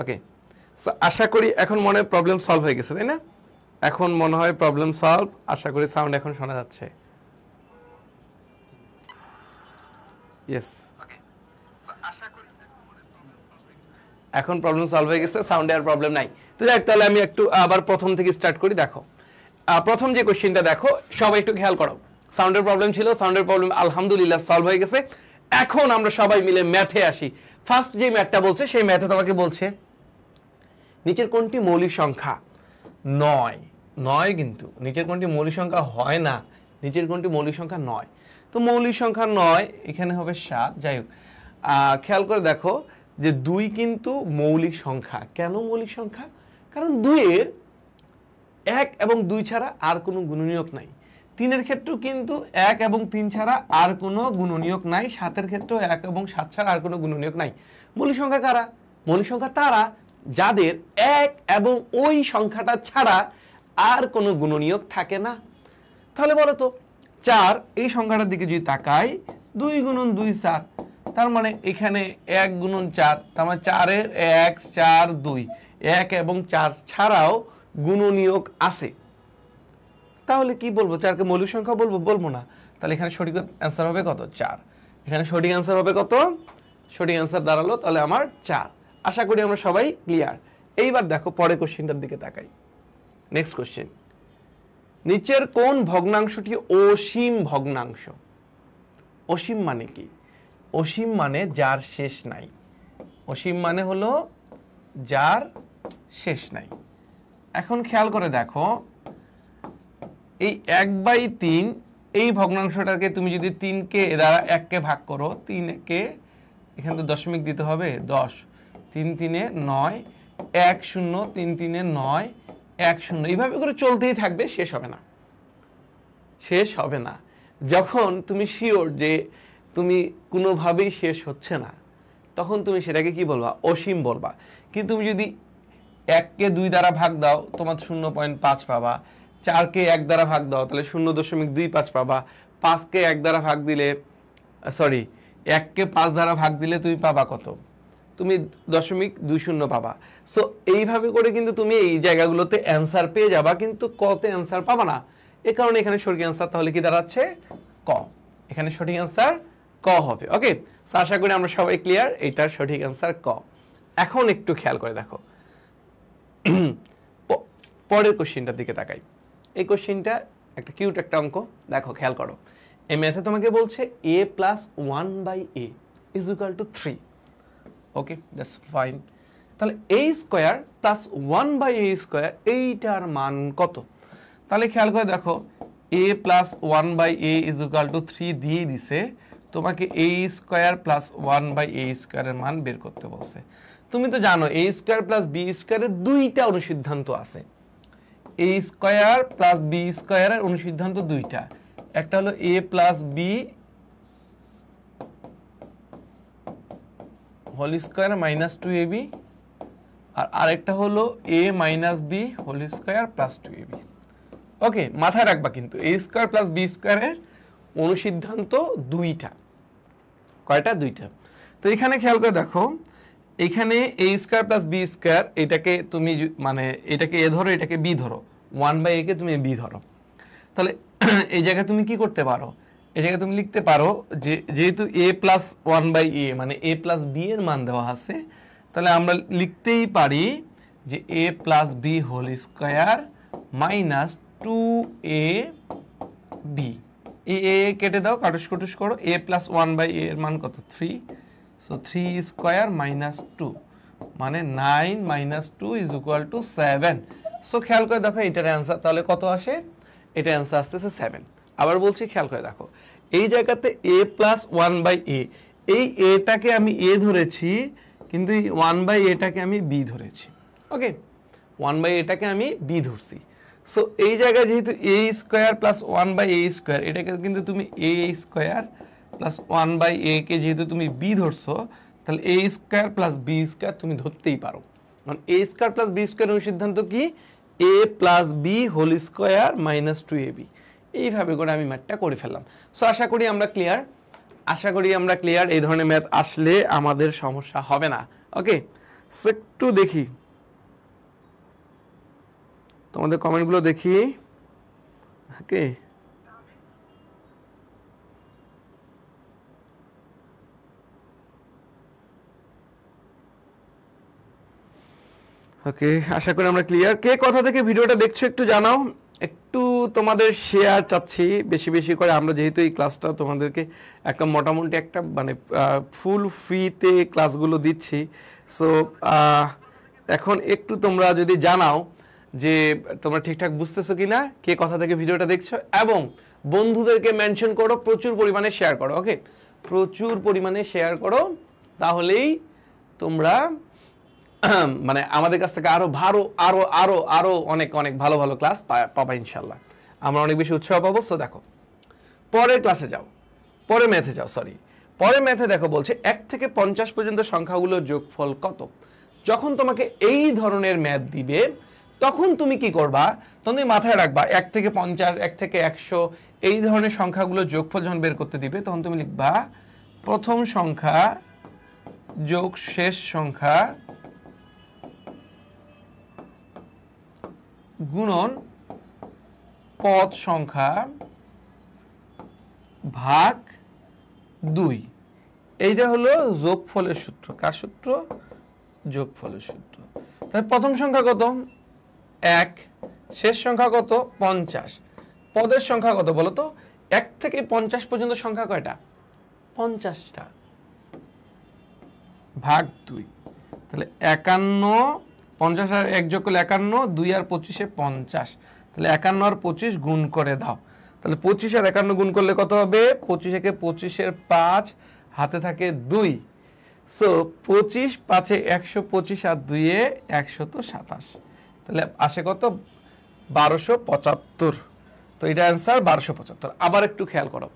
ওকে so আশা করি এখন মনে হয় প্রবলেম সলভ হয়ে গেছে তাই না এখন মনে হয় প্রবলেম সলভ আশা করি সাউন্ড এখন শোনা যাচ্ছে ইয়েস এখন প্রবলেম সলভ হয়ে গেছে সাউন্ডে আর প্রবলেম নাই তো যাক তাহলে আমি একটু আবার প্রথম থেকে স্টার্ট করি দেখো প্রথম যে কোশ্চেনটা দেখো সবাই একটু খেয়াল করো সাউন্ডের প্রবলেম ছিল সাউন্ডের প্রবলেম আলহামদুলিল্লাহ সলভ হয়ে গেছে এখন আমরা সবাই মিলে ম্যাথে আসি ফার্স্ট যে ম্যাথটা বলছে সেই ম্যাথে তোমাকে বলছে নিচের কোনটি মৌলিক সংখ্যা নয় নয় কিন্তু নিচের কোনটি মৌলিক সংখ্যা হয় না নিচের কোনটি মৌলিক সংখ্যা নয় তো মৌলিক সংখ্যা নয় এখানে হবে সাত যাই হোক খেয়াল করে দেখো যে দুই কিন্তু মৌলিক সংখ্যা কেন মৌলিক সংখ্যা কারণ দুইয়ের এক এবং দুই ছাড়া আর কোনো গুণনীয়ক নাই তিনের ক্ষেত্রেও কিন্তু এক এবং তিন ছাড়া আর কোনো গুণনীয়ক নাই সাতের ক্ষেত্রেও এক এবং সাত ছাড়া আর কোনো গুণনীয়ক নাই মৌলিক সংখ্যা কারা মৌলিক সংখ্যা তারা যাদের এক এবং ওই সংখ্যাটা ছাড়া আর কোনো গুণনীয়ক থাকে না তাহলে বলো তো চার এই সংখ্যাটার দিকে যদি তাকাই দুই গুণন দুই চার তার মানে এখানে এক গুণন চার তার মানে চারের এক চার দুই এক এবং চার ছাড়াও গুণনীয়ক আছে তাহলে কি বলবো চারকে মৌলিক সংখ্যা বলবো বলবো না তাহলে এখানে সঠিক অ্যান্সার হবে কত চার এখানে সঠিক অ্যান্সার হবে কত সঠিক অ্যান্সার দাঁড়ালো তাহলে আমার চার আশা করি আমরা সবাই ক্লিয়ার এইবার দেখো পরে কোশ্চেনটার দিকে তাকাই নেক্সট কোশ্চেন নিচের কোন ভগ্নাংশটি অসীম ভগ্নাংশ অসীম মানে কি অসীম মানে যার শেষ নাই অসীম মানে হলো যার শেষ নাই এখন খেয়াল করে দেখো এই এক বাই তিন এই ভগ্নাংশটাকে তুমি যদি তিনকে দ্বারা এককে ভাগ করো তিনকে এখানে তো দশমিক দিতে হবে দশ তিন তিনে নয় এক শূন্য তিন তিনে নয় এক শূন্য এইভাবে করে চলতেই থাকবে শেষ হবে না শেষ হবে না যখন তুমি শিওর যে তুমি কোনোভাবেই শেষ হচ্ছে না তখন তুমি সেটাকে কি বলবা অসীম বলবা কিন্তু তুমি যদি এককে দুই দ্বারা ভাগ দাও তোমার শূন্য পয়েন্ট পাঁচ পাবা চারকে এক দ্বারা ভাগ দাও তাহলে শূন্য দশমিক দুই পাঁচ পাবা পাঁচকে এক দ্বারা ভাগ দিলে সরি এককে পাঁচ দ্বারা ভাগ দিলে তুমি পাবা কত তুমি দশমিক দুই শূন্য পাবা সো এইভাবে করে কিন্তু তুমি এই জায়গাগুলোতে অ্যান্সার পেয়ে যাবা কিন্তু কতে অ্যান্সার পাবা না এ কারণে এখানে সঠিক অ্যান্সার তাহলে কি দাঁড়াচ্ছে ক এখানে সঠিক অ্যান্সার ক হবে ওকে সো আশা করি আমরা সবাই ক্লিয়ার এটার সঠিক অ্যান্সার ক এখন একটু খেয়াল করে দেখো পরের কোশ্চিনটার দিকে তাকাই এই কোশ্চিনটা একটা কিউট একটা অঙ্ক দেখো খেয়াল করো এ ম্যাথে তোমাকে বলছে a plus one by a is equal to three okay that's fine তাহলে a square plus one by a square এইটার মান কত তাহলে খেয়াল করে দেখো a plus one by a is equal to three দিয়ে দিছে তোমাকে a square plus one by a স্কোয়ারের মান বের করতে বলছে তুমি তো জানো এ স্কোয়ার প্লাস বি স্কোয়ারের দুইটা অনুসিদ্ধান্ত আছে এ স্কোয়ার প্লাস বি স্কোয়ারের অনুসিদ্ধান্ত দুইটা একটা হলো a plus b whole square minus two ab আর আরেকটা হলো a minus b whole square plus two ab okay মাথায় রাখবা কিন্তু এ স্কোয়ার প্লাস বি স্কোয়ারের অনুসিদ্ধান্ত দুইটা কয়টা দুইটা তো এখানে খেয়াল করে দেখো এখানে a square plus b square এটাকে তুমি মানে এটাকে এ ধরো এটাকে বি ধরো ওয়ান বাই একে তুমি বি ধরো তাহলে এই জায়গায় তুমি কি করতে পারো এটাকে জায়গায় তুমি লিখতে পারো যে যেহেতু a plus one by a মানে এ প্লাস বি এর মান দেওয়া আছে তাহলে আমরা লিখতেই পারি যে a plus b whole square minus two a b a a কেটে দাও কাটুস কুটুস করো a plus one by a এর মান কত three so three square minus two মানে nine minus two is equal to seven so খেয়াল করে দেখো এটার অ্যান্সার তাহলে কত আসে এটা অ্যান্সার আসতেছে সেভেন আবার বলছি খেয়াল করে দেখো এই জায়গাতে a plus one by a এই এটাকে আমি এ ধরেছি কিন্তু এই ওয়ান বাই এটাকে আমি বি ধরেছি ওকে ওয়ান বাই এটাকে আমি বি ধরছি সো এই জায়গায় যেহেতু a square plus one by a square এটাকে কিন্তু তুমি a square plus one by a কে যেহেতু তুমি বি ধরছো তাহলে a square plus b square তুমি ধরতেই পারো কারণ এ স্কোয়ার প্লাস বি স্কোয়ারের সিদ্ধান্ত কি a plus b whole square minus two a b এইভাবে করে আমি ম্যাথটা করে ফেললাম সো আশা করি আমরা ক্লিয়ার আশা করি আমরা ক্লিয়ার এই ধরনের ম্যাথ আসলে আমাদের সমস্যা হবে না ওকে সো একটু দেখি তোমাদের কমেন্টগুলো দেখি ওকে ওকে আশা করি আমরা ক্লিয়ার কে কথা থেকে ভিডিওটা দেখছো একটু জানাও একটু তোমাদের শেয়ার চাচ্ছি বেশি বেশি করে আমরা যেহেতু এই ক্লাসটা তোমাদেরকে একটা মোটামুটি একটা মানে ফুল ফ্রিতে ক্লাসগুলো দিচ্ছি সো এখন একটু তোমরা যদি জানাও যে তোমরা ঠিকঠাক বুঝতেছো কি না কে কথা থেকে ভিডিওটা দেখছো এবং বন্ধুদেরকে মেনশন করো প্রচুর পরিমাণে শেয়ার করো ওকে প্রচুর পরিমাণে শেয়ার করো তাহলেই তোমরা মানে আমাদের কাছ থেকে আরও ভালো আরও আরও আরও অনেক অনেক ভালো ভালো ক্লাস পাবা ইনশাল্লাহ আমরা অনেক বেশি উৎসাহ পাবো সো দেখো পরের ক্লাসে যাও পরে ম্যাথে যাও সরি পরে ম্যাথে দেখো বলছে এক থেকে পঞ্চাশ পর্যন্ত সংখ্যাগুলোর যোগফল কত যখন তোমাকে এই ধরনের ম্যাথ দিবে তখন তুমি কি করবা তখন তুমি মাথায় রাখবা এক থেকে পঞ্চাশ এক থেকে একশো এই ধরনের সংখ্যাগুলোর যোগফল যখন বের করতে দিবে তখন তুমি লিখবা প্রথম সংখ্যা যোগ শেষ সংখ্যা গুণন পদ সংখ্যা ভাগ দুই এইটা হলো যোগফলের সূত্র কার সূত্র যোগফলের সূত্র তাহলে প্রথম সংখ্যা কত এক শেষ সংখ্যা কত পঞ্চাশ পদের সংখ্যা কত বলো তো এক থেকে পঞ্চাশ পর্যন্ত সংখ্যা কয়টা পঞ্চাশটা ভাগ দুই তাহলে একান্ন পঞ্চাশ আর এক যোগ করলে একান্ন দুই আর পঁচিশে পঞ্চাশ তাহলে একান্ন আর পঁচিশ গুণ করে দাও তাহলে পঁচিশ আর একান্ন গুণ করলে কত হবে পঁচিশ একে পঁচিশের পাঁচ হাতে থাকে দুই সো পঁচিশ পাঁচে একশো পঁচিশ আর দুইয়ে একশো তো সাতাশ তাহলে আসে কত বারোশো পঁচাত্তর তো এটা অ্যান্সার বারোশো পঁচাত্তর আবার একটু খেয়াল করো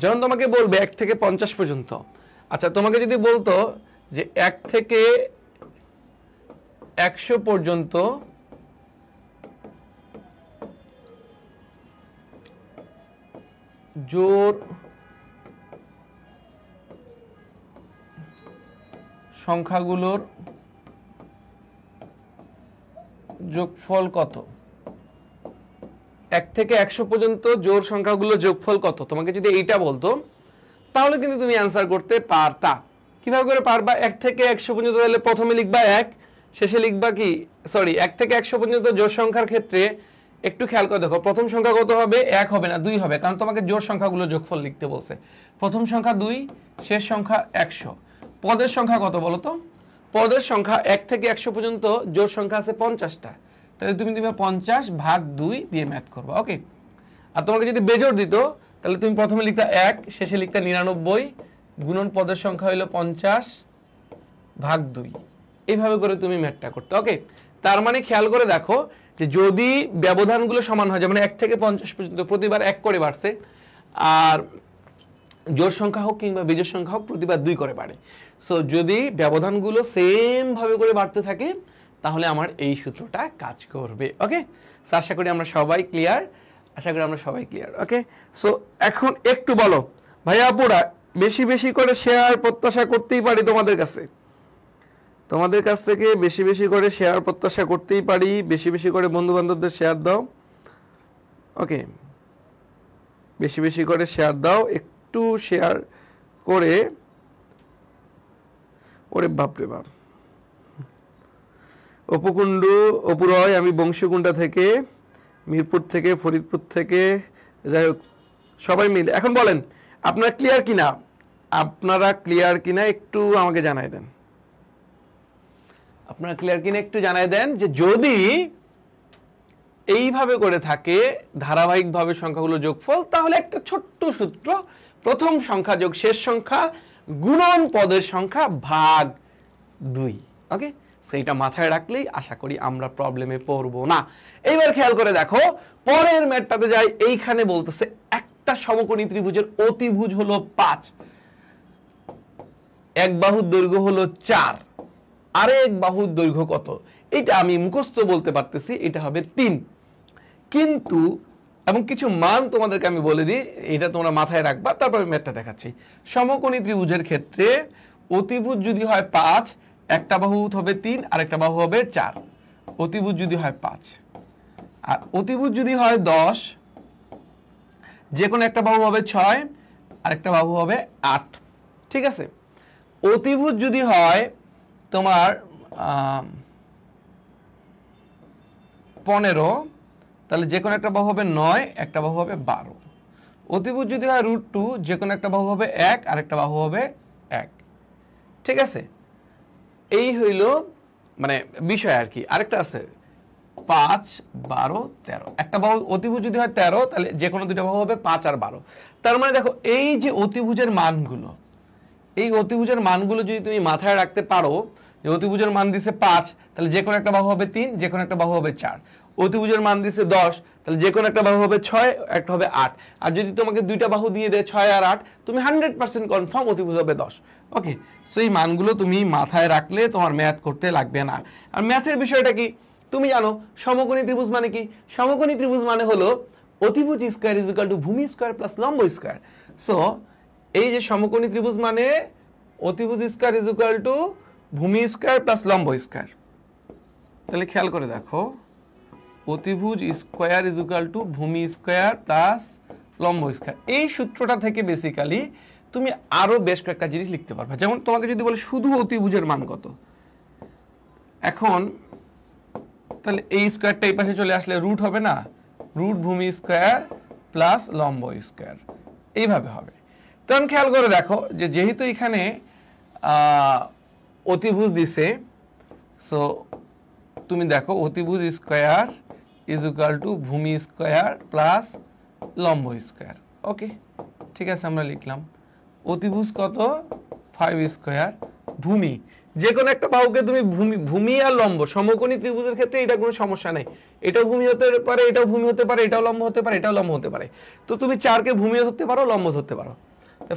যেমন তোমাকে বলবে এক থেকে পঞ্চাশ পর্যন্ত আচ্ছা তোমাকে যদি বলতো যে এক থেকে একশো পর্যন্ত জোর সংখ্যাগুলোর যোগফল কত এক থেকে একশো পর্যন্ত জোর সংখ্যাগুলো যোগফল কত তোমাকে যদি এইটা বলতো তাহলে কিন্তু তুমি অ্যান্সার করতে পারতা কিভাবে করে পারবা এক থেকে একশো পর্যন্ত তাহলে প্রথমে লিখবা এক শেষে লিখবা কি সরি এক থেকে একশো পর্যন্ত জোর সংখ্যার ক্ষেত্রে একটু খেয়াল করে দেখো প্রথম সংখ্যা কত হবে এক হবে না দুই হবে কারণ তোমাকে জোর সংখ্যাগুলো যোগফল লিখতে বলছে প্রথম সংখ্যা দুই শেষ সংখ্যা একশো পদের সংখ্যা কত বলো তো পদের সংখ্যা এক থেকে একশো পর্যন্ত জোর সংখ্যা আছে পঞ্চাশটা তাহলে তুমি তুমি পঞ্চাশ ভাগ দুই দিয়ে ম্যাথ করবা ওকে আর তোমাকে যদি বেজোর দিত তাহলে তুমি প্রথমে লিখতে এক শেষে লিখতে নিরানব্বই গুণন পদের সংখ্যা হইল পঞ্চাশ ভাগ দুই এইভাবে করে তুমি ম্যাটটা করতে ওকে তার মানে খেয়াল করে দেখো যে যদি ব্যবধানগুলো সমান হয় যেমন এক থেকে পঞ্চাশ পর্যন্ত প্রতিবার এক করে বাড়ছে আর জোর সংখ্যা হোক কিংবা বীজের সংখ্যা হোক প্রতিবার দুই করে বাড়ে সো যদি ব্যবধানগুলো সেমভাবে করে বাড়তে থাকে তাহলে আমার এই সূত্রটা কাজ করবে ওকে সো আশা করি আমরা সবাই ক্লিয়ার আশা করি আমরা সবাই ক্লিয়ার ওকে সো এখন একটু বলো ভাইয়া আপুরা বেশি বেশি করে শেয়ার প্রত্যাশা করতেই পারি তোমাদের কাছে তোমাদের কাছ থেকে বেশি বেশি করে শেয়ার প্রত্যাশা করতেই পারি বেশি বেশি করে বন্ধুবান্ধবদের শেয়ার দাও ওকে বেশি বেশি করে শেয়ার দাও একটু শেয়ার করে ওরে বাপরে বাপ অপুকুণ্ডু অপুরয় আমি বংশীকুণ্ডা থেকে মিরপুর থেকে ফরিদপুর থেকে যাই হোক সবাই মিলে এখন বলেন আপনারা ক্লিয়ার কিনা আপনারা ক্লিয়ার কিনা একটু আমাকে জানাই দেন আপনার ক্লিয়ার কিনে একটু জানাই দেন যে যদি এইভাবে করে থাকে ধারাবাহিকভাবে সংখ্যাগুলো যোগফল তাহলে একটা ছোট্ট সূত্র প্রথম সংখ্যা যোগ শেষ সংখ্যা গুণন পদের সংখ্যা ভাগ দুই ওকে সেইটা মাথায় রাখলেই আশা করি আমরা প্রবলেমে পড়বো না এইবার খেয়াল করে দেখো পরের ম্যাটটাতে যাই এইখানে বলতেছে একটা সমকোণী ত্রিভুজের অতিভুজ হলো পাঁচ এক বাহুর দৈর্ঘ্য হলো চার আরেক বাহুর দৈর্ঘ্য কত এটা আমি মুখস্থ বলতে পারতেছি এটা হবে তিন কিন্তু এবং কিছু মান তোমাদেরকে আমি বলে দিই এটা তোমরা মাথায় রাখবা তারপর আমি ম্যাথটা দেখাচ্ছি সমকোণী ত্রিভুজের ক্ষেত্রে অতিভুজ যদি হয় পাঁচ একটা বাহু হবে তিন আর একটা বাহু হবে চার অতিভুজ যদি হয় পাঁচ আর অতিভুজ যদি হয় দশ যে কোনো একটা বাহু হবে ছয় আর একটা বাহু হবে আট ঠিক আছে অতিভুজ যদি হয় তোমার পনেরো তাহলে যে কোনো একটা বাহু হবে নয় একটা বাহু হবে বারো অতিভুজ যদি হয় রুট টু যে কোনো একটা বাহু হবে এক আর একটা বাহু হবে এক ঠিক আছে এই হইল মানে বিষয় আর কি আরেকটা আছে পাঁচ বারো তেরো একটা বাহু অতিভুজ যদি হয় তেরো তাহলে যে কোনো দুটো বাহু হবে পাঁচ আর বারো তার মানে দেখো এই যে অতিভুজের মানগুলো এই অতিভুজের মানগুলো যদি তুমি মাথায় রাখতে পারো যে অতিভুজের মান দিছে পাঁচ তাহলে যে কোনো একটা বাহু হবে তিন যে কোনো একটা বাহু হবে চার অতিভুজের মান দিছে দশ তাহলে যে কোনো একটা বাহু হবে ছয় একটা হবে আট আর যদি তোমাকে দুইটা বাহু দিয়ে দেয় ছয় আর আট তুমি হান্ড্রেড পার্সেন্ট কনফার্ম অতিভুজ হবে দশ ওকে সো এই মানগুলো তুমি মাথায় রাখলে তোমার ম্যাথ করতে লাগবে না আর ম্যাথের বিষয়টা কি তুমি জানো সমকোণী ত্রিভুজ মানে কি সমকোণী ত্রিভুজ মানে হলো অতিভুজ স্কোয়ার ইজ ইকাল টু ভূমি স্কোয়ার প্লাস লম্ব স্কোয়ার সো এই যে সমকোণী ত্রিভুজ মানে অতিভুজ স্কোয়ার ইজ ইকুয়াল টু ভূমি স্কোয়ার প্লাস লম্ব স্কোয়ার তাহলে খেয়াল করে দেখো অতিভুজ স্কোয়ার ইজ ইকুয়াল টু ভূমি স্কোয়ার প্লাস লম্ব স্কোয়ার এই সূত্রটা থেকে বেসিক্যালি তুমি আরও বেশ কয়েকটা জিনিস লিখতে পারবে যেমন তোমাকে যদি বলে শুধু অতিভুজের মান কত এখন তাহলে এই স্কোয়ারটা এই পাশে চলে আসলে রুট হবে না রুট ভূমি স্কোয়ার প্লাস লম্ব স্কোয়ার এইভাবে হবে তখন খেয়াল করে দেখো যে যেহেতু এখানে অতিভুজ দিছে সো তুমি দেখো অতিভুজ স্কোয়ার ইজ ইকাল টু ভূমি স্কোয়ার প্লাস লম্ব স্কোয়ার ওকে ঠিক আছে আমরা লিখলাম অতিভুজ কত ফাইভ স্কোয়ার ভূমি যে কোনো একটা বাহুকে তুমি ভূমি ভূমি আর লম্ব সমকোণী ত্রিভুজের ক্ষেত্রে এটা কোনো সমস্যা নেই এটাও ভূমি হতে পারে এটাও ভূমি হতে পারে এটাও লম্ব হতে পারে এটাও লম্ব হতে পারে তো তুমি চারকে ভূমিও ধরতে পারো লম্ব ধরতে পারো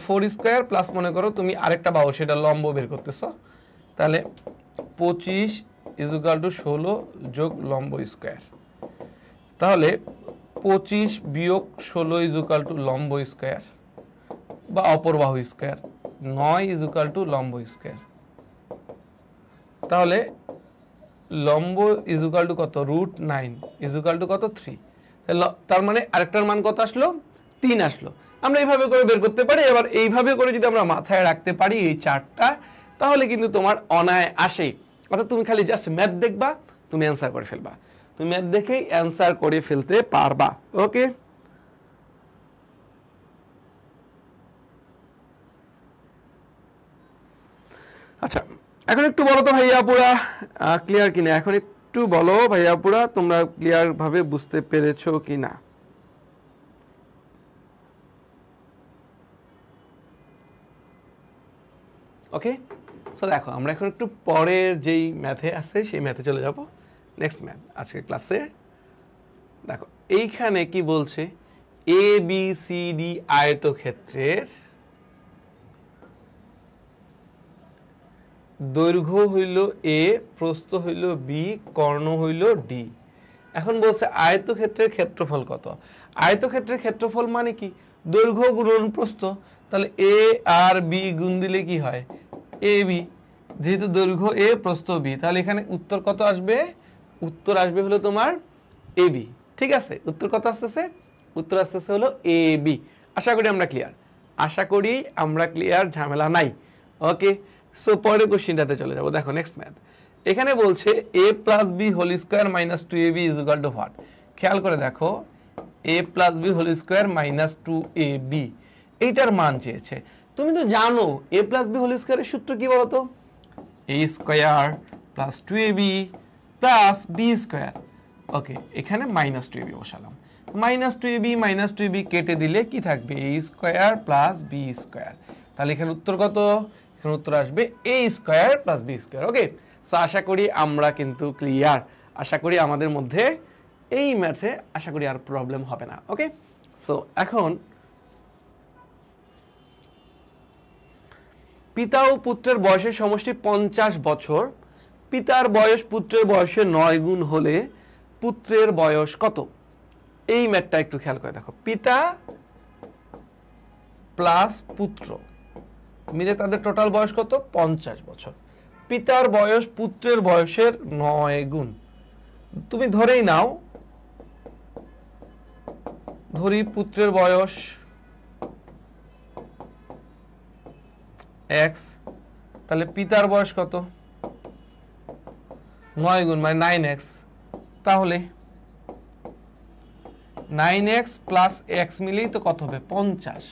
ফোর স্কোয়ার প্লাস মনে করো তুমি আরেকটা বাউ সেটা লম্ব বের করতেছ তাহলে পঁচিশ ইজুকাল টু ষোলো যোগ লম্ব স্কোয়ার তাহলে পঁচিশ বিয়োগ ষোলো ইজুকাল টু লম্ব স্কোয়ার বা অপর বাহু স্কোয়ার নয় ইজুকাল টু লম্ব স্কোয়ার তাহলে লম্ব ইজুকাল টু কত রুট নাইন ইজুকাল টু কত থ্রি তার মানে আরেকটার মান কত আসলো তিন আসলো আমরা এইভাবে করে বের করতে পারি এবার এইভাবে করে যদি আমরা মাথায় রাখতে পারি এই চারটা তাহলে কিন্তু তোমার অনায় আসে অর্থাৎ তুমি খালি জাস্ট ম্যাথ দেখবা তুমি অ্যান্সার করে ফেলবা তুমি ম্যাথ দেখেই অ্যান্সার করে ফেলতে পারবা ওকে আচ্ছা এখন একটু বলো তো ভাইয়াপুরা ক্লিয়ার কিনা এখন একটু বলো ভাইয়াপুরা তোমরা ক্লিয়ারভাবে বুঝতে পেরেছো কি না ওকে সো দেখো আমরা এখন একটু পরের যেই ম্যাথে আছে সেই ম্যাথে চলে যাব নেক্সট ম্যাথ আজকের ক্লাসের দেখো এইখানে কি বলছে এ বি সি ডি আয়তক্ষেত্রের দৈর্ঘ্য হইল এ প্রস্থ হইল বি কর্ণ হইল ডি এখন বলছে আয়তক্ষেত্রের ক্ষেত্রফল কত আয়তক্ষেত্রের ক্ষেত্রফল মানে কি দৈর্ঘ্য গুণন প্রস্থ তাহলে এ আর বি গুণ দিলে কি হয় এ বি যেহেতু দৈর্ঘ্য এ প্রস্থ বি তাহলে এখানে উত্তর কত আসবে উত্তর আসবে হলো তোমার এ বি ঠিক আছে উত্তর কত আসতেছে উত্তর আসতেছে হলো এ বি আশা করি আমরা ক্লিয়ার আশা করি আমরা ক্লিয়ার ঝামেলা নাই ওকে সো পরের কোশ্চিনটাতে চলে যাবো দেখো নেক্সট ম্যাথ এখানে বলছে a plus b whole square minus two a b is equal to what খেয়াল করে দেখো a plus b whole square minus two a b এইটার মান চেয়েছে তুমি তো জানো এ প্লাস বি হোল স্কোয়ারের সূত্র কি বলতো a square plus two a b plus b square okay এখানে মাইনাস টু এ বি বসালাম minus two a b minus two a b কেটে দিলে কি থাকবে a square plus b square তাহলে এখানে উত্তর কত এখানে উত্তর আসবে a square plus b square okay so আশা করি আমরা কিন্তু ক্লিয়ার আশা করি আমাদের মধ্যে এই ম্যাথে আশা করি আর প্রবলেম হবে না ওকে সো এখন পিতা ও পুত্রের বয়সের সমষ্টি পঞ্চাশ বছর পিতার বয়স পুত্রের বয়সে নয় গুণ হলে পুত্রের বয়স কত এই ম্যাটটা একটু খেয়াল করে দেখো পিতা প্লাস পুত্র মিলে তাদের টোটাল বয়স কত পঞ্চাশ বছর পিতার বয়স পুত্রের বয়সের নয় গুণ তুমি ধরেই নাও ধরি পুত্রের বয়স এক্স তাহলে পিতার বয়স কত নয় গুণ মানে নাইন এক্স তাহলে নাইন এক্স প্লাস এক্স মিলেই তো কত হবে পঞ্চাশ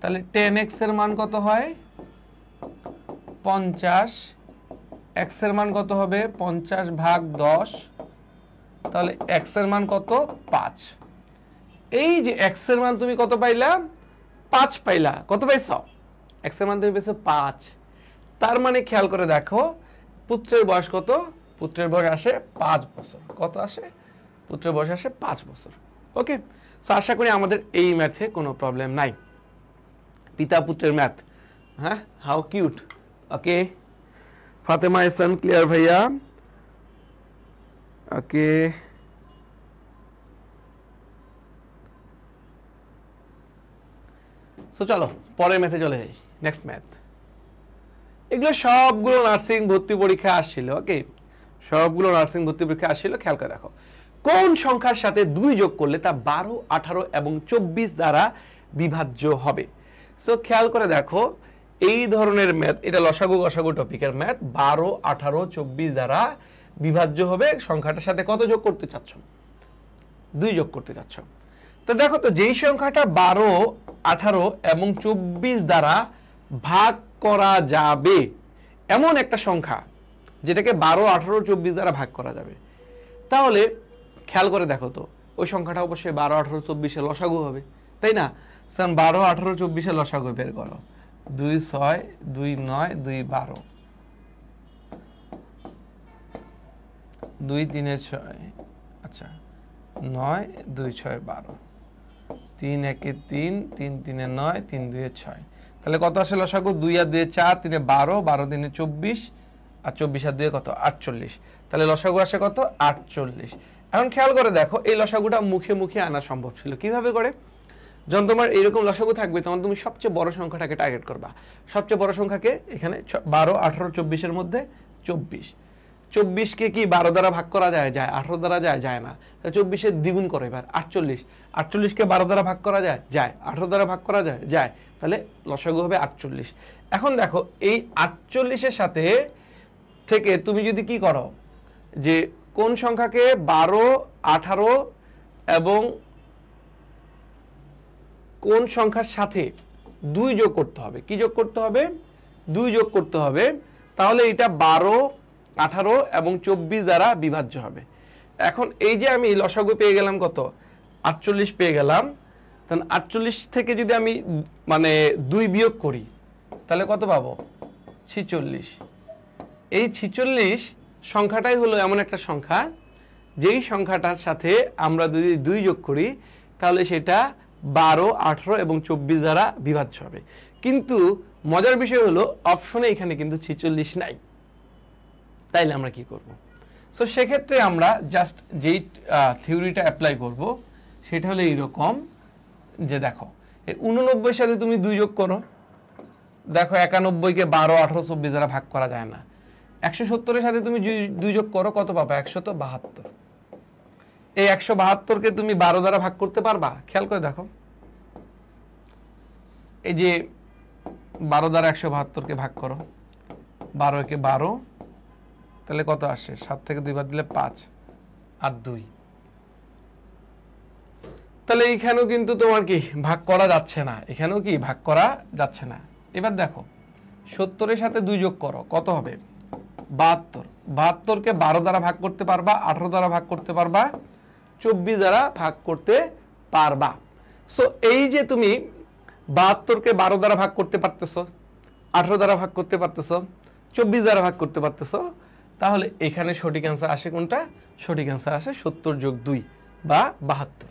তাহলে টেন এক্সের মান কত হয় পঞ্চাশ এক্সের মান কত হবে পঞ্চাশ ভাগ দশ তাহলে এক্সের মান কত পাঁচ এই যে এক্সের মান তুমি কত পাইলা পাঁচ পাইলা কত পাইছ এক্সের মান তুমি পেয়েছো পাঁচ তার মানে খেয়াল করে দেখো পুত্রের বয়স কত পুত্রের বয়স আসে পাঁচ বছর কত আসে পুত্রের বয়স আসে পাঁচ বছর ওকে সো আশা করি আমাদের এই ম্যাথে কোনো প্রবলেম নাই পিতা পুত্রের ম্যাথ হ্যাঁ how cute okay Fatema Ehsan clear ভাইয়া ওকে সো চলো পরের ম্যাথে চলে যাই নেক্সট ম্যাথ এগুলো সবগুলো নার্সিং ভর্তি পরীক্ষা আসছিল ওকে সবগুলো নার্সিং ভর্তি পরীক্ষা আসছিল খেয়াল করে দেখো কোন সংখ্যার সাথে দুই যোগ করলে তা বারো আঠারো এবং চব্বিশ দ্বারা বিভাজ্য হবে সো খেয়াল করে দেখো এই ধরনের ম্যাথ এটা লসাগু গসাগু টপিকের ম্যাথ বারো আঠারো চব্বিশ দ্বারা বিভাজ্য হবে সংখ্যাটার সাথে কত যোগ করতে চাচ্ছ দুই যোগ করতে চাচ্ছ তো দেখো তো যেই সংখ্যাটা বারো আঠারো এবং চব্বিশ দ্বারা ভাগ করা যাবে এমন একটা সংখ্যা যেটাকে বারো আঠারো চব্বিশ দ্বারা ভাগ করা যাবে তাহলে খেয়াল করে দেখো তো ওই সংখ্যাটা অবশ্যই বারো আঠারো চব্বিশে লসাগু হবে তাই না সান বারো আঠারো চব্বিশে লসাগু বের করো দুই ছয় দুই নয় দুই বারো দুই তিনে ছয় আচ্ছা নয় দুই ছয় বারো তিন একে তিন তিন তিনে নয় তিন দুয়ে ছয় তাহলে কত আসে লসাগু দুই আর দুয়ে চার তিনে বারো বারো দিনে চব্বিশ আর চব্বিশ আর দুয়ে কত আটচল্লিশ তাহলে লসাগু আসে কত আটচল্লিশ এখন খেয়াল করে দেখো এই লসাগুটা মুখে মুখে আনা সম্ভব ছিল কিভাবে করে যখন তোমার এরকম লসাগু থাকবে তখন তুমি সবচেয়ে বড় সংখ্যাটাকে টার্গেট করবা সবচেয়ে বড় সংখ্যাকে এখানে বারো আঠারো চব্বিশের মধ্যে চব্বিশ চব্বিশকে কি বারো দ্বারা ভাগ করা যায় যায় আঠারো দ্বারা যায় যায় না চব্বিশের দ্বিগুণ করে এবার আটচল্লিশ আটচল্লিশকে বারো দ্বারা ভাগ করা যায় যায় আঠারো দ্বারা ভাগ করা যায় যায় তাহলে লসাগু হবে আটচল্লিশ এখন দেখো এই আটচল্লিশের সাথে থেকে তুমি যদি কি করো যে কোন সংখ্যাকে বারো আঠারো এবং কোন সংখ্যার সাথে দুই যোগ করতে হবে কি যোগ করতে হবে দুই যোগ করতে হবে তাহলে এটা বারো আঠারো এবং চব্বিশ দ্বারা বিভাজ্য হবে এখন এই যে আমি লসাগু পেয়ে গেলাম কত আটচল্লিশ পেয়ে গেলাম তাহলে আটচল্লিশ থেকে যদি আমি মানে দুই বিয়োগ করি তাহলে কত পাবো ছিচল্লিশ এই ছিচল্লিশ সংখ্যাটাই হলো এমন একটা সংখ্যা যেই সংখ্যাটার সাথে আমরা যদি দুই যোগ করি তাহলে সেটা বারো আঠারো এবং চব্বিশ দ্বারা বিভাজ্য হবে কিন্তু মজার বিষয় হলো অপশনে এখানে কিন্তু ছিচল্লিশ নাই তাইলে আমরা কি করব সো সেক্ষেত্রে আমরা জাস্ট যেই থিওরিটা অ্যাপ্লাই করব সেটা হলো এইরকম যে দেখো উননব্বই সাথে তুমি দুই যোগ করো দেখো একানব্বইকে বারো আঠারো চব্বিশ দ্বারা ভাগ করা যায় না একশো সত্তরের সাথে তুমি দুই যোগ করো কত পাবা একশো তো বাহাত্তর এই একশো বাহাত্তরকে তুমি বারো দ্বারা ভাগ করতে পারবা খেয়াল করে দেখো এই যে বারো দ্বারা একশো বাহাত্তরকে ভাগ করো বারো একে বারো তাহলে কত আসে সাত থেকে দুই বার দিলে পাঁচ আর দুই তাহলে এইখানেও কিন্তু তোমার কি ভাগ করা যাচ্ছে না এখানেও কি ভাগ করা যাচ্ছে না এবার দেখো সত্তরের সাথে দুই যোগ করো কত হবে বাহাত্তর বাহাত্তরকে বারো দ্বারা ভাগ করতে পারবা আঠারো দ্বারা ভাগ করতে পারবা চব্বিশ দ্বারা ভাগ করতে পারবা সো এই যে তুমি বাহাত্তরকে বারো দ্বারা ভাগ করতে পারতেছো আঠারো দ্বারা ভাগ করতে পারতেছো চব্বিশ দ্বারা ভাগ করতে পারতেছো তাহলে এখানে সঠিক অ্যান্সার আসে কোনটা সঠিক অ্যান্সার আসে সত্তর যোগ দুই বা বাহাত্তর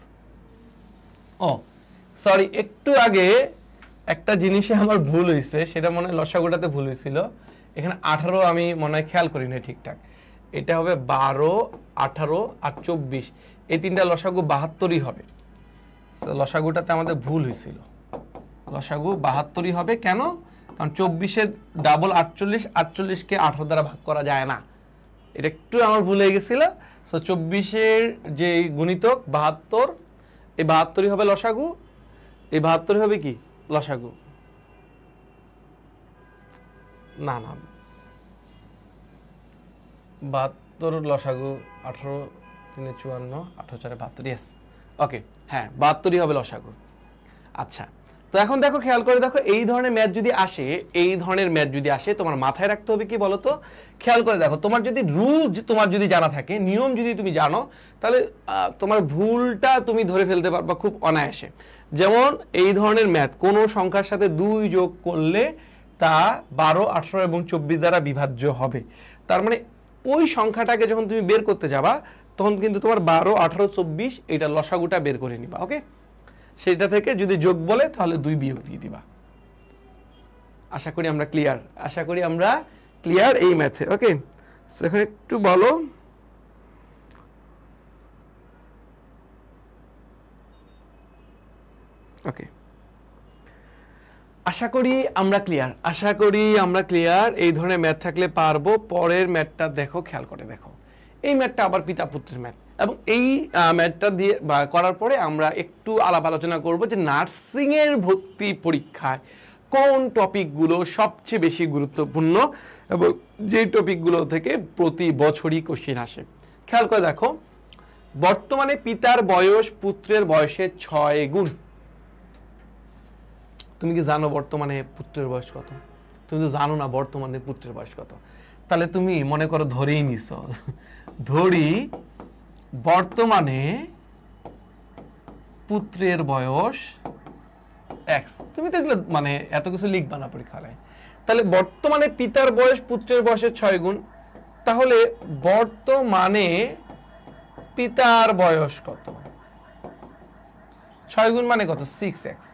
ও সরি একটু আগে একটা জিনিসে আমার ভুল হয়েছে সেটা মনে হয় গোটাতে ভুল হয়েছিল এখানে আঠারো আমি মনে হয় খেয়াল করি না ঠিকঠাক এটা হবে বারো আঠারো আর চব্বিশ এই তিনটা লসাগু বাহাত্তরই হবে লসাগুটাতে আমাদের ভুল হয়েছিল লসাগু বাহাত্তরই হবে কেন কারণ চব্বিশের ডাবল আটচল্লিশ আটচল্লিশকে আঠারো দ্বারা ভাগ করা যায় না এটা একটু আমার ভুলে গেছিল সো চব্বিশের যে গুণিতক বাহাত্তর এই বাহাত্তরই হবে লসাগু এই বাহাত্তরই হবে কি লসাগু না না বাহাত্তর লসাগু আঠারো তিনে চুয়ান্ন আঠারো চারে বাহাত্তর ইয়েস ওকে হ্যাঁ বাহাত্তরই হবে লসাগু আচ্ছা তো এখন দেখো খেয়াল করে দেখো এই ধরনের ম্যাচ যদি আসে এই ধরনের ম্যাচ যদি আসে তোমার মাথায় রাখতে হবে কি বলতো খেয়াল করে দেখো তোমার যদি রুল তোমার যদি জানা থাকে নিয়ম যদি তুমি জানো তাহলে তোমার ভুলটা তুমি ধরে ফেলতে পারবা খুব অনায়াসে যেমন এই ধরনের ম্যাথ কোনো সংখ্যার সাথে দুই যোগ করলে তা বারো আঠারো এবং চব্বিশ দ্বারা বিভাজ্য হবে তার মানে ওই সংখ্যাটাকে যখন তুমি বের করতে যাবা তখন কিন্তু তোমার বারো আঠারো চব্বিশ এটা লসাগুটা বের করে নিবা ওকে সেটা থেকে যদি যোগ বলে তাহলে দুই বিয়োগ দিয়ে দিবা আশা করি আমরা ক্লিয়ার আশা করি আমরা ক্লিয়ার এই ম্যাথে ওকে এখন একটু বলো ওকে আশা করি আমরা ক্লিয়ার আশা করি আমরা ক্লিয়ার এই ধরনের ম্যাথ থাকলে পারবো পরের ম্যাথটা দেখো খেয়াল করে দেখো এই ম্যাথটা আবার পিতা পুত্রের ম্যাথ এবং এই ম্যাটটা দিয়ে বা করার পরে আমরা একটু আলাপ আলোচনা করব যে নার্সিংয়ের ভর্তি পরীক্ষায় কোন টপিকগুলো সবচেয়ে বেশি গুরুত্বপূর্ণ এবং যে টপিকগুলো থেকে প্রতি বছরই কোশ্চিন আসে খেয়াল করে দেখো বর্তমানে পিতার বয়স পুত্রের বয়সের ছয় গুণ তুমি কি জানো বর্তমানে পুত্রের বয়স কত তুমি তো জানো না বর্তমানে পুত্রের বয়স কত তাহলে তুমি মনে করো ধরেই নিছ ধরি বর্তমানে পুত্রের বয়স এক্স তুমি তো মানে এত কিছু লিখবা না পরীক্ষায় তাহলে বর্তমানে পিতার বয়স পুত্রের বয়সের ছয় গুণ তাহলে বর্তমানে পিতার বয়স কত ছয় গুণ মানে কত সিক্স এক্স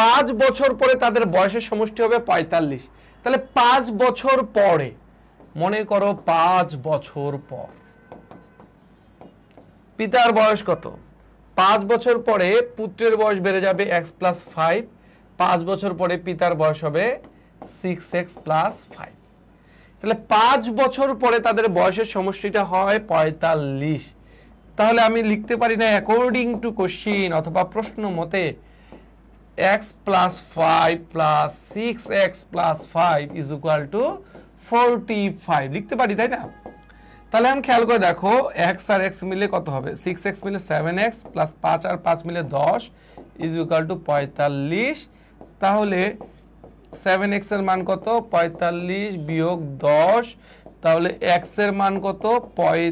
পাঁচ বছর পরে তাদের বয়সের সমষ্টি হবে পঁয়তাল্লিশ তাহলে পাঁচ বছর পরে মনে করো পাঁচ বছর পর পিতার বয়স কত পাঁচ বছর পরে পুত্রের বয়স বেড়ে যাবে এক্স প্লাস ফাইভ পাঁচ বছর পরে পিতার বয়স হবে সিক্স এক্স প্লাস ফাইভ তাহলে পাঁচ বছর পরে তাদের বয়সের সমষ্টিটা হয় পঁয়তাল্লিশ তাহলে আমি লিখতে পারি না অ্যাকর্ডিং টু কোশ্চিন অথবা প্রশ্ন মতে x plus five plus six x plus five is equal to forty five লিখতে পারি তাই না তাহলে আমি খেয়াল করে দেখো এক্স আর এক্স মিলে কত হবে সিক্স এক্স মিলে সেভেন এক্স প্লাস পাঁচ আর পাঁচ মিলে দশ ইজ ইকাল টু পঁয়তাল্লিশ তাহলে সেভেন এক্সের মান কত পঁয়তাল্লিশ বিয়োগ দশ তাহলে এক্সের মান কত পঁয়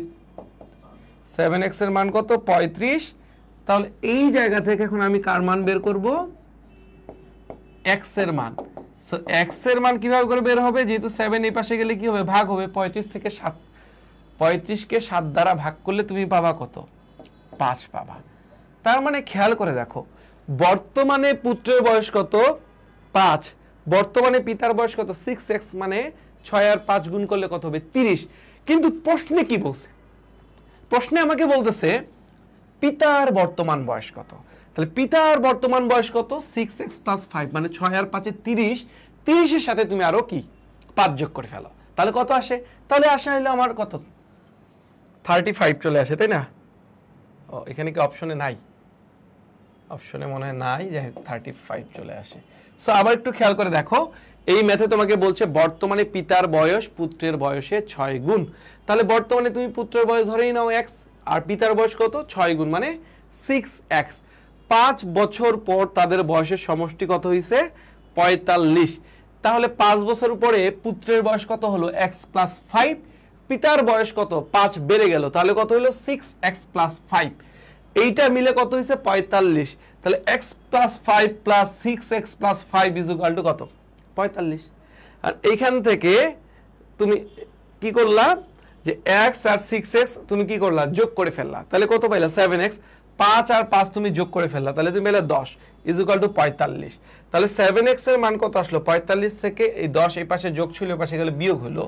সেভেন এক্সের মান কত পঁয়ত্রিশ তাহলে এই জায়গা থেকে এখন আমি কার মান বের করব এক্সের মান সো এক্সের মান কীভাবে করে বের হবে যেহেতু সেভেন এই পাশে গেলে কী হবে ভাগ হবে পঁয়ত্রিশ থেকে সাত পঁয়ত্রিশকে সাত দ্বারা ভাগ করলে তুমি পাবা কত পাঁচ পাবা তার মানে খেয়াল করে দেখো বর্তমানে পুত্রের বয়স কত পাঁচ বর্তমানে পিতার বয়স কত সিক্স এক্স মানে ছয় আর পাঁচ গুণ করলে কত হবে তিরিশ কিন্তু প্রশ্নে কি বলছে প্রশ্নে আমাকে বলতেছে পিতার বর্তমান বয়স কত তাহলে পিতার বর্তমান বয়স কত সিক্স এক্স প্লাস ফাইভ মানে ছয় আর পাঁচে তিরিশ তিরিশের সাথে তুমি আরও কি পাঁচ যোগ করে ফেলো তাহলে কত আসে তাহলে আসা হইলো আমার কত থার্টি ফাইভ চলে আসে তাই না ও এখানে কি অপশনে নাই অপশনে মনে হয় নাই যাই হোক থার্টি ফাইভ চলে আসে সো আবার একটু খেয়াল করে দেখো এই ম্যাথে তোমাকে বলছে বর্তমানে পিতার বয়স পুত্রের বয়সে ছয় গুণ তাহলে বর্তমানে তুমি পুত্রের বয়স ধরেই নাও এক্স আর পিতার বয়স কত ছয় গুণ মানে সিক্স এক্স পাঁচ বছর পর তাদের বয়সের সমষ্টি কত হয়েছে পঁয়তাল্লিশ তাহলে পাঁচ বছর পরে পুত্রের বয়স কত হলো এক্স প্লাস ফাইভ পিতার বয়স কত পাঁচ বেড়ে গেল তাহলে কত হলো সিক্স এক্স প্লাস ফাইভ এইটা মিলে কত হয়েছে পঁয়তাল্লিশ তাহলে x plus five plus six x plus five is equal to কত পঁয়তাল্লিশ আর এইখান থেকে তুমি কি করলা যে এক্স আর সিক্স এক্স তুমি কি করলা যোগ করে ফেললা তাহলে কত পাইলা সেভেন এক্স পাঁচ আর পাঁচ তুমি যোগ করে ফেললা তাহলে তুমি পেলে দশ ইজুকাল টু পঁয়তাল্লিশ তাহলে সেভেন এক্স এর মান কত আসলো পঁয়তাল্লিশ থেকে এই দশ এই পাশে যোগ ছিল পাশে গেলে বিয়োগ হলো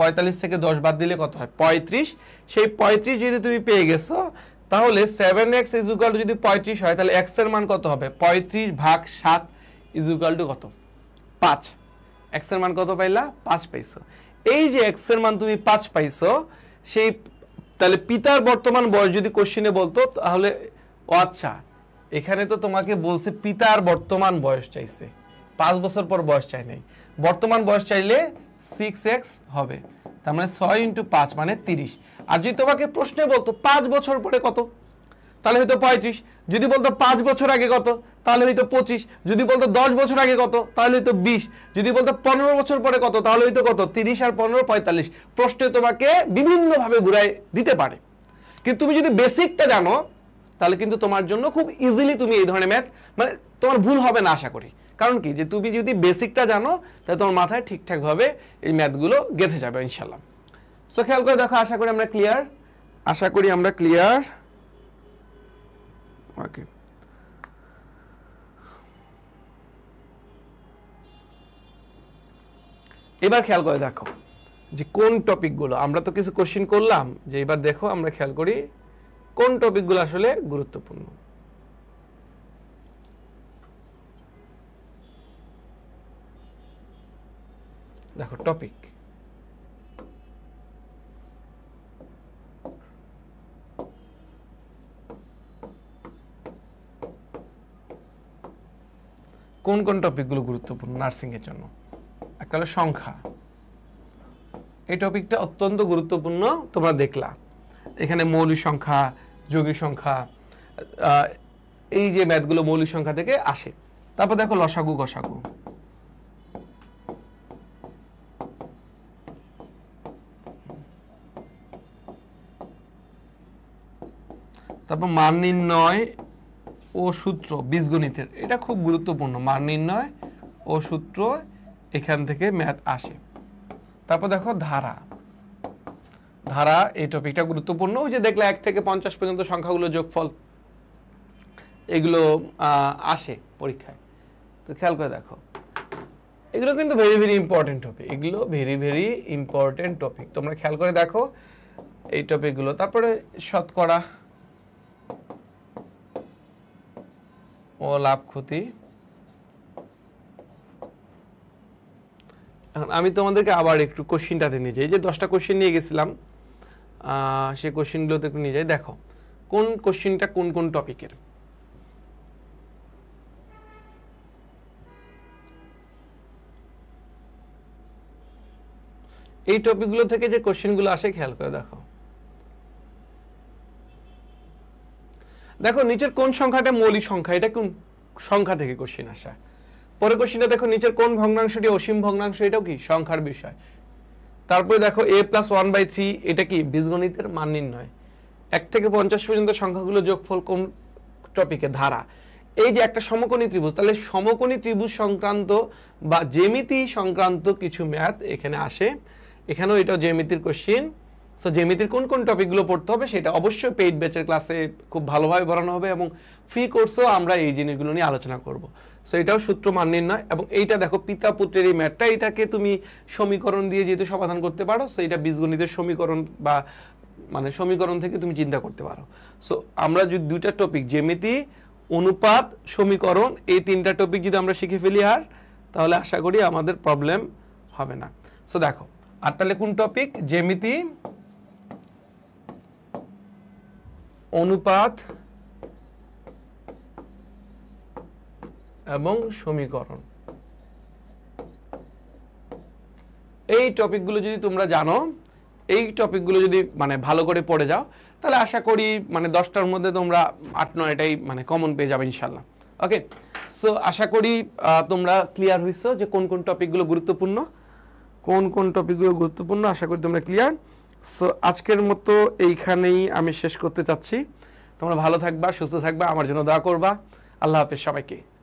পঁয়তাল্লিশ থেকে দশ বাদ দিলে কত হয় পঁয়ত্রিশ সেই পঁয়ত্রিশ যদি তুমি পেয়ে গেছো তাহলে সেভেন এক্স ইজুকাল যদি পঁয়ত্রিশ হয় তাহলে এক্স এর মান কত হবে পঁয়ত্রিশ ভাগ সাত ইজুকাল টু কত পাঁচ এক্স এর মান কত পাইলা পাঁচ পাইছো এই যে এক্স এর মান তুমি পাঁচ পাইছো সেই তাহলে পিতার বর্তমান বয়স যদি কোশ্চিনে বলতো তাহলে ও আচ্ছা এখানে তো তোমাকে বলছে পিতার বর্তমান বয়স চাইছে পাঁচ বছর পর বয়স চাই নাই বর্তমান বয়স চাইলে সিক্স এক্স হবে তার মানে ছয় ইন্টু পাঁচ মানে তিরিশ আর যদি তোমাকে প্রশ্নে বলতো পাঁচ বছর পরে কত তাহলে হয়তো পঁয়ত্রিশ যদি বলতো পাঁচ বছর আগে কত তাহলে হয়তো পঁচিশ যদি বলতো দশ বছর আগে কত তাহলে হয়তো বিশ যদি বলতো পনেরো বছর পরে কত তাহলে হয়তো কত তিরিশ আর পনেরো পঁয়তাল্লিশ প্রশ্নে তোমাকে বিভিন্নভাবে ঘুরাই দিতে পারে কিন্তু তুমি যদি বেসিকটা জানো তাহলে কিন্তু তোমার জন্য খুব ইজিলি তুমি এই ধরনের ম্যাথ মানে তোমার ভুল হবে না আশা করি কারণ কি যে তুমি যদি বেসিকটা জানো তাহলে তোমার মাথায় ঠিকঠাকভাবে এই ম্যাথগুলো গেঁথে যাবে ইনশাল্লাহ সো খেয়াল করে দেখো আশা করি আমরা ক্লিয়ার আশা করি আমরা ক্লিয়ার ওকে এবার খেয়াল করে দেখো যে কোন টপিকগুলো আমরা তো কিছু কোশ্চিন করলাম যে এবার দেখো আমরা খেয়াল করি কোন টপিকগুলো আসলে গুরুত্বপূর্ণ দেখো টপিক কোন কোন টপিকগুলো গুরুত্বপূর্ণ নার্সিংয়ের জন্য একটা হলো সংখ্যা এই টপিকটা অত্যন্ত গুরুত্বপূর্ণ তোমরা দেখলা এখানে মৌলিক সংখ্যা যোগী সংখ্যা এই যে ম্যাথগুলো মৌলিক সংখ্যা থেকে আসে তারপর দেখো লসাগু গসাগু তারপর মান নির্ণয় ও সূত্র বীজগণিতের এটা খুব গুরুত্বপূর্ণ মান নির্ণয় ও সূত্র এখান থেকে ম্যাথ আসে তারপর দেখো ধারা ধারা এই টপিকটা গুরুত্বপূর্ণ ওই যে দেখলে এক থেকে পঞ্চাশ পর্যন্ত সংখ্যাগুলো যোগফল এগুলো আসে পরীক্ষায় তো খেয়াল করে দেখো এগুলো কিন্তু ভেরি ভেরি ইম্পর্টেন্ট টপিক এগুলো ভেরি ভেরি ইম্পর্টেন্ট টপিক তোমরা খেয়াল করে দেখো এই টপিকগুলো তারপরে শতকরা ও লাভ ক্ষতি এখন আমি তোমাদেরকে আবার একটু কোশ্চিনটাতে নিয়ে যাই যে দশটা কোশ্চিন নিয়ে গেছিলাম সেই কোশ্চেনগুলোতে একটু নিয়ে যাই দেখো কোন কোশ্চেনটা কোন কোন টপিকের এই টপিকগুলো থেকে যে কোশ্চেনগুলো আসে খেয়াল করে দেখো দেখো নিচের কোন সংখ্যাটা মৌলিক সংখ্যা এটা কোন সংখ্যা থেকে কোশ্চেন আসা পরে কোশ্চেনটা দেখো নিচের কোন ভগ্নাংশটি অসীম ভগ্নাংশ এটাও কি সংখ্যার বিষয় তারপরে দেখো a plus one by three এটা কি বীজগণিতের মান নির্ণয় এক থেকে পঞ্চাশ পর্যন্ত সংখ্যাগুলো যোগফল কোন টপিকে ধারা এই যে একটা সমকোণী ত্রিভুজ তাহলে সমকোণী ত্রিভুজ সংক্রান্ত বা জেমিতি সংক্রান্ত কিছু ম্যাথ এখানে আসে এখানেও এটা জেমিতির কোশ্চিন সো জেমিতির কোন কোন টপিকগুলো পড়তে হবে সেটা অবশ্যই পেইড ব্যাচের ক্লাসে খুব ভালোভাবে পড়ানো হবে এবং ফ্রি কোর্সেও আমরা এই জিনিসগুলো নিয়ে আলোচনা করব সো এটাও সূত্র মান্যের নয় এবং এইটা দেখো পিতা পুত্রের এই ম্যাটটা এটাকে তুমি সমীকরণ দিয়ে যেহেতু সমাধান করতে পারো সো এটা বীজগণিতের সমীকরণ বা মানে সমীকরণ থেকে তুমি চিন্তা করতে পারো সো আমরা যদি দুইটা টপিক জ্যামিতি অনুপাত সমীকরণ এই তিনটা টপিক যদি আমরা শিখে ফেলি আর তাহলে আশা করি আমাদের প্রবলেম হবে না সো দেখো আর তাহলে কোন টপিক জ্যামিতি অনুপাত এবং সমীকরণ এই টপিকগুলো যদি তোমরা জানো এই টপিকগুলো যদি মানে ভালো করে পড়ে যাও তাহলে আশা করি মানে দশটার মধ্যে তোমরা আট নয়টাই মানে কমন পেয়ে যাবে ইনশাল্লাহ ওকে সো আশা করি তোমরা ক্লিয়ার হয়েছ যে কোন কোন টপিকগুলো গুরুত্বপূর্ণ কোন কোন টপিকগুলো গুরুত্বপূর্ণ আশা করি তোমরা ক্লিয়ার সো আজকের মতো এইখানেই আমি শেষ করতে চাচ্ছি তোমরা ভালো থাকবা সুস্থ থাকবা আমার জন্য দোয়া করবা আল্লাহ হাফেজ সবাইকে